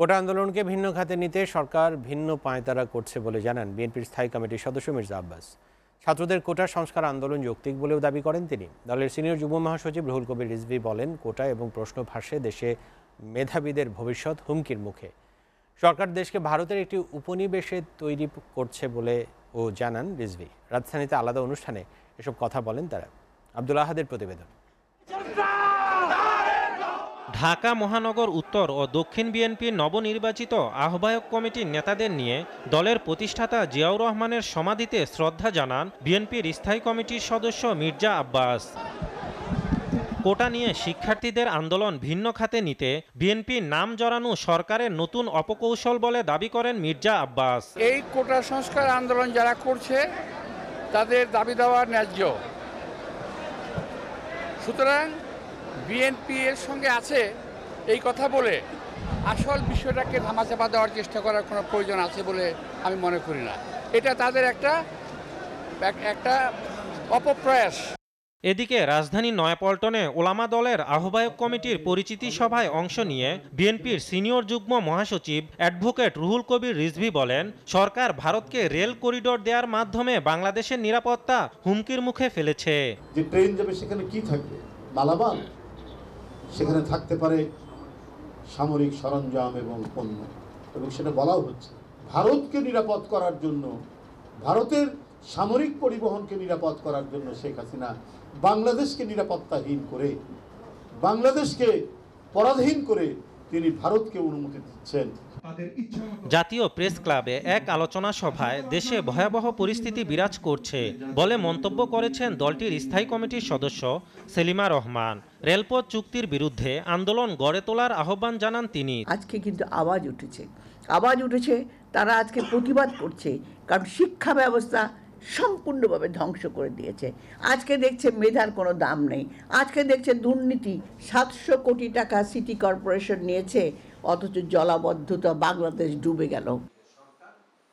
কোটা আন্দোলনকে ভিন্ন খাতে নিতে সরকার ভিন্ন পায়তারা করছে বলে জানান বিএনপির স্থায়ী কমিটির সদস্য মির্জা আব্বাস ছাত্রদের কোটা সংস্কার আন্দোলন যৌক্তিক বলেও দাবি করেন তিনি দলের সিনিয়র যুব মহাসচিব রুহুল কবির রিজভি বলেন কোটা এবং প্রশ্ন ভাষে দেশে মেধাবীদের ভবিষ্যৎ হুমকির মুখে সরকার দেশকে ভারতের একটি উপনিবেশে তৈরি করছে বলে ও জানান রিজভি রাজধানীতে আলাদা অনুষ্ঠানে এসব কথা বলেন তারা আব্দুল আহাদের প্রতিবেদন ঢাকা মহানগর উত্তর ও দক্ষিণ বিএনপির নবনির্বাচিত আহ্বায়ক কমিটির নেতাদের নিয়ে দলের প্রতিষ্ঠাতা জিয়াউর রহমানের সমাধিতে শ্রদ্ধা জানান বিএনপির স্থায়ী কমিটির সদস্য মির্জা আব্বাস কোটা নিয়ে শিক্ষার্থীদের আন্দোলন ভিন্ন খাতে নিতে বিএনপির নাম জড়ানো সরকারের নতুন অপকৌশল বলে দাবি করেন মির্জা আব্বাস এই কোটা সংস্কার আন্দোলন যারা করছে তাদের দাবি দেওয়ার ন্যায্য সুতরাং বিএনপি এর সঙ্গে আছে এই কথা বলে আসল বিষয়টাকে ধামাচাপা দেওয়ার চেষ্টা করার কোনো প্রয়োজন আছে বলে আমি মনে করি না এটা তাদের একটা একটা অপপ্রয়াস এদিকে রাজধানী নয়াপল্টনে ওলামা দলের আহ্বায়ক কমিটির পরিচিতি সভায় অংশ নিয়ে বিএনপির সিনিয়র যুগ্ম মহাসচিব অ্যাডভোকেট রুহুল কবির রিজভি বলেন সরকার ভারতকে রেল করিডোর দেওয়ার মাধ্যমে বাংলাদেশের নিরাপত্তা হুমকির মুখে ফেলেছে যে ট্রেন যাবে সেখানে কি থাকবে মালামাল সেখানে থাকতে পারে সামরিক সরঞ্জাম এবং পণ্য এবং সেটা বলাও হচ্ছে ভারতকে নিরাপদ করার জন্য ভারতের সামরিক পরিবহনকে নিরাপদ করার জন্য শেখ হাসিনা বাংলাদেশকে নিরাপত্তাহীন করে বাংলাদেশকে পরাধীন করে তিনি ভারতকে অনুমতি দিচ্ছেন জাতীয় প্রেস ক্লাবে এক আলোচনা সভায় দেশে ভয়াবহ পরিস্থিতি বিরাজ করছে বলে মন্তব্য করেছেন দলটির স্থায়ী কমিটির সদস্য সেলিমা রহমান রেলপথ চুক্তির বিরুদ্ধে আন্দোলন গড়ে তোলার আহ্বান জানান তিনি আজকে কিন্তু আওয়াজ উঠেছে আওয়াজ উঠেছে তারা আজকে প্রতিবাদ করছে কারণ শিক্ষা ব্যবস্থা সম্পূর্ণভাবে ধ্বংস করে দিয়েছে আজকে দেখছে মেধার কোনো দাম নেই আজকে দেখছে দুর্নীতি সাতশো কোটি টাকা সিটি কর্পোরেশন নিয়েছে অথচ জলাবদ্ধতা বাংলাদেশ ডুবে গেল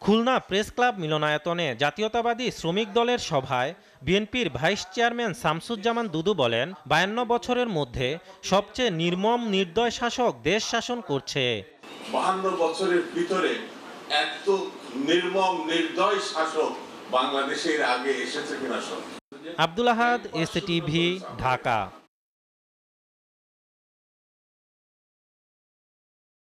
খুলনা প্রেস ক্লাব মিলনায়তনে জাতীয়তাবাদী শ্রমিক দলের সভায় বিএনপির ভাইস চেয়ারম্যান শামসুজ্জামান দুদু বলেন বায়ান্ন বছরের মধ্যে সবচেয়ে নির্মম নির্দয় শাসক দেশ শাসন করছে বাহান্ন বছরের ভিতরে এত নির্মম নির্দয় শাসক বাংলাদেশের আগে এসেছে কিনা সব আব্দুল আহাদ এস টিভি ঢাকা